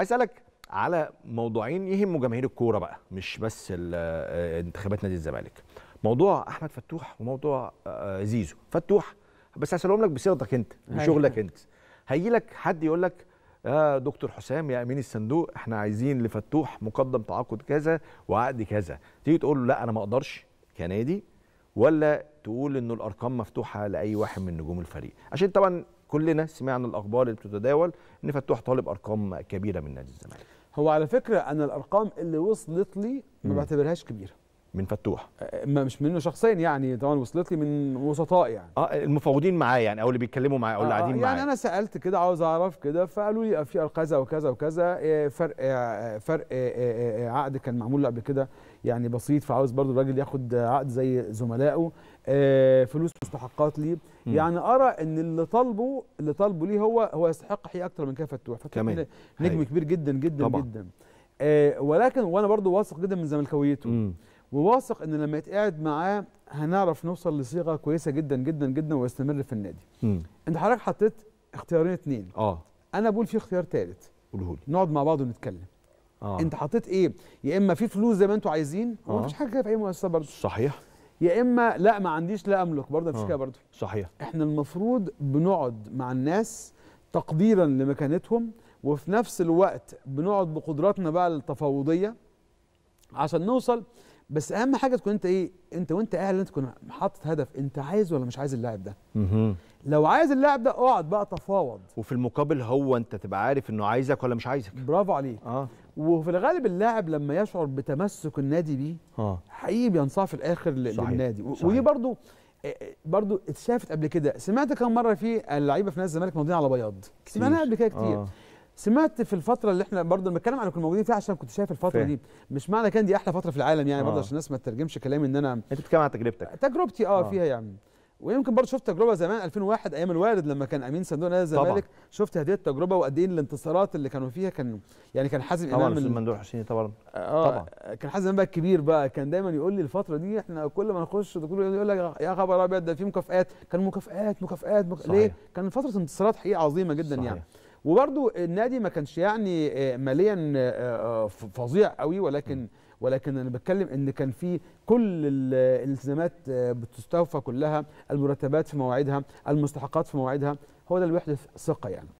عايز اسالك على موضوعين يهموا جماهير الكوره بقى مش بس آه، انتخابات نادي الزمالك موضوع احمد فتوح وموضوع آه، زيزو فتوح بس هسالهم لك بصيغتك انت بشغلك انت هيجي لك حد يقول لك يا آه، دكتور حسام يا امين الصندوق احنا عايزين لفتوح مقدم تعاقد كذا وعقد كذا تيجي تقول له لا انا ما اقدرش كنادي ولا تقول انه الارقام مفتوحه لاي واحد من نجوم الفريق عشان طبعا كلنا سمعنا الاخبار اللي بتتداول ان فتوح طالب ارقام كبيره من نادي الزمالك هو على فكره انا الارقام اللي وصلت لي ما بعتبرهاش كبيره من فتوح آه، ما مش منه شخصيا يعني طبعا وصلت لي من وسطاء يعني اه المفاوضين معاه يعني او اللي بيتكلموا معاه او اللي آه، آه، قاعدين آه يعني يعني انا سالت كده عاوز اعرف كده فقالوا لي في كذا وكذا وكذا فرق فرق عقد كان معمول قبل كده يعني بسيط فعاوز برضو الراجل ياخد عقد زي زملائه فلوس مستحقات ليه يعني ارى ان اللي طالبه اللي طالبه ليه هو هو يستحق حقيقه اكتر من كده فتوح فتوح نجم كبير جدا جدا طبعا. جدا ولكن وانا برضو واثق جدا من زملكاويته وواثق ان لما يتقعد معاه هنعرف نوصل لصيغه كويسه جدا جدا جدا ويستمر في النادي. م. انت حضرتك حطيت اختيارين اثنين. اه انا بقول في اختيار ثالث. قوله نقعد مع بعض ونتكلم. آه. انت حطيت ايه؟ يا اما في فلوس زي ما انتم عايزين آه. ومفيش حاجه كده في اي مؤسسه برضه. صحيح. يا اما لا ما عنديش لا املك برضه مفيش آه. كده برضه. صحيح. احنا المفروض بنقعد مع الناس تقديرا لمكانتهم وفي نفس الوقت بنقعد بقدراتنا بقى التفاوضيه عشان نوصل بس اهم حاجه تكون انت ايه انت وانت اهل انت تكون حاطط هدف انت عايز ولا مش عايز اللاعب ده لو عايز اللاعب ده اقعد بقى تفاوض وفي المقابل هو انت تبقى عارف انه عايزك ولا مش عايزك برافو عليك اه وفي الغالب اللاعب لما يشعر بتمسك النادي بيه آه. حقيقي بينصاع في الاخر صحيح. للنادي صحيح. ودي برضو آه، آه، برضو اتشافت قبل كده سمعت كم مره في اللعيبه في نادي الزمالك ماضيين على بياض سمعناها قبل كده كتير آه. سمعت في الفترة اللي احنا برضه بنتكلم بتكلم عن كنا موجودين فيها عشان كنت شايف الفترة فيه. دي مش معنى كان دي احلى فترة في العالم يعني برضه آه. عشان الناس ما تترجمش كلامي ان انا انت بتتكلم عن تجربتك تجربتي اه, آه. فيها يعني ويمكن برضه شفت تجربه زمان 2001 ايام الوالد لما كان امين صندوق نادي الزمالك شفت هذه التجربه وقد ايه الانتصارات اللي كانوا فيها كان يعني كان حازم امام طبعا ممدوح حسيني طبعا آه طبعا كان حازم امام بقى الكبير بقى كان دايما يقول لي الفتره دي احنا كل ما نخش يقول لك يا خبر ابيض ده في مكافئات كان مكافئات مكافئات مك... ليه؟ كان فتره انتصارات حقيقه عظيمه جدا يعني. صحيح. يعني وبرده النادي ما كانش يعني آه، ماليا آه، آه، فظيع قوي ولكن ولكن انا بتكلم ان كان في كل الالتزامات بتستوفى كلها المرتبات في مواعيدها المستحقات في مواعيدها هو ده اللي بيحدث ثقه يعني